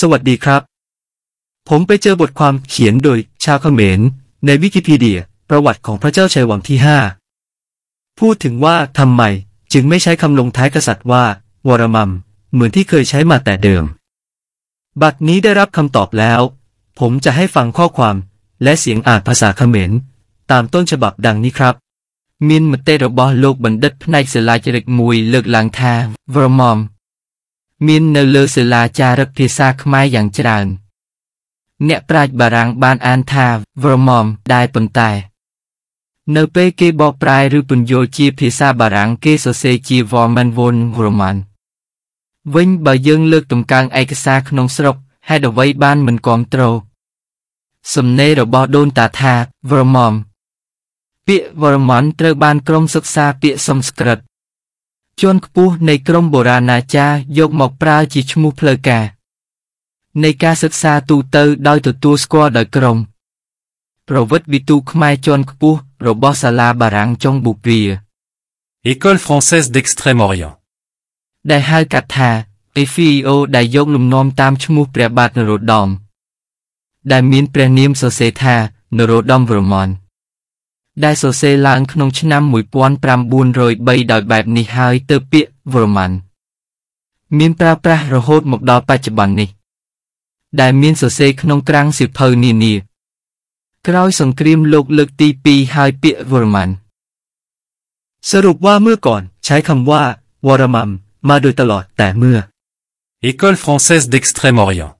สวัสดีครับ ผมไปเจอบทความเขียนโดยชาวเขมร ในวิกิพีเดีย ประวัติของพระเจ้าชัยวังที่ห้า พูดถึงว่าทำไม จึงไม่ใช้คำลงท้ายกษัตริย์ว่า วรมัมเหมือนที่เคยใช้มาแต่เดิม บัดนี้ได้รับคำตอบแล้ว ผมจะให้ฟังข้อความและเสียงอ่านภาษาเขมรตามต้นฉบับดังนี้ครับ มินมเตระบอโลกบันดัตพนสลายจริกมุยเลิกลางทาวรมอมមាននៅលើសិលាចារឹកភាសាខ្មែរយ៉ាងច្រើនអ្នកប្រាជ្ញបារាំងបានអានថា Vermom ដែរប៉ុន្តែ នៅពេលគេបកប្រែឬពន្យល់ជាភាសាបារាំងគេសរសេរជា Vorman von Roman វិញបើយើងលើកតម្កើងឯកសារក្នុងស្រុកហេតុអ្វីបានមិនគ្រប់ត្រូលសំណេររបស់ដូនតាថា Vermom ពាក្យ Vermon ត្រូវបានក្រុមសិក្សាពាក្យសំស្ក្រឹតជាន់ខ្ពស់នៃក្រមបុរាណាចារ្យយកមកប្រើជាឈ្មោះផ្លូវការនៃការសិក្សាទូទៅដោយទទួលស្គាល់ដោយក្រមប្រវត្តិវិទូខ្មែរជាន់ខ្ពស់របស់សាលាបារាំងចុងបូព្វា École française d'Extrême-Orient ដែលហៅកាត់ថា EFIO ដែលយកលំនាំតាមឈ្មោះព្រះបាទនរោត្តមដែលមានព្រះនាមសរសេរថានរោត្តមវរ្ម័នដែលសរសេរឡើងក្នុងឆ្នាំ1903ដោយបែបនេះហើយទើបពាក្យ Roman មានប្រើប្រាស់រហូតមកដល់បច្ចុប្បន្ននេះដែលមានសរសេរក្នុងក្រាំងសៀវភៅនានាក្រោយសង្គ្រាមលោកលើកទី2ហើយពាក្យ Roman สรุปว่าเมื่อก่อนใช้คำว่าวรมัมมาโดยตลอดแต่เมื่อ École française d'Extrême-Orient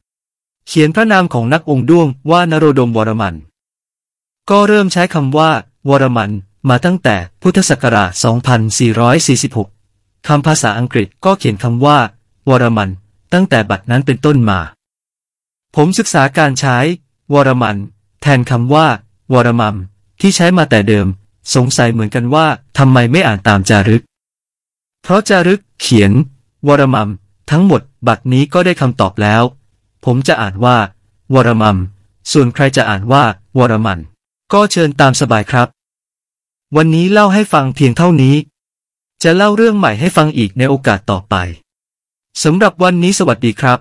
เขียนพระนามของนักองค์ด้วงว่านโรดมวรมันก็เริ่มใช้คำว่าวรมัน มาตั้งแต่พุทธศักราช2446คำภาษาอังกฤษก็เขียนคำว่า วรมัน ตั้งแต่บัดนั้นเป็นต้นมา ผมศึกษาการใช้ วรมันแทนคำว่า วรมัมที่ใช้มาแต่เดิม สงสัยเหมือนกันว่าทำไมไม่อ่านตามจารึก เพราะจารึกเขียน วรมัมทั้งหมด บัดนี้ก็ได้คำตอบแล้ว ผมจะอ่านว่า วรมัมส่วนใครจะอ่านว่า วรมันก็เชิญตามสบายครับ วันนี้เล่าให้ฟังเพียงเท่านี้ จะเล่าเรื่องใหม่ให้ฟังอีกในโอกาสต่อไป สำหรับวันนี้สวัสดีครับ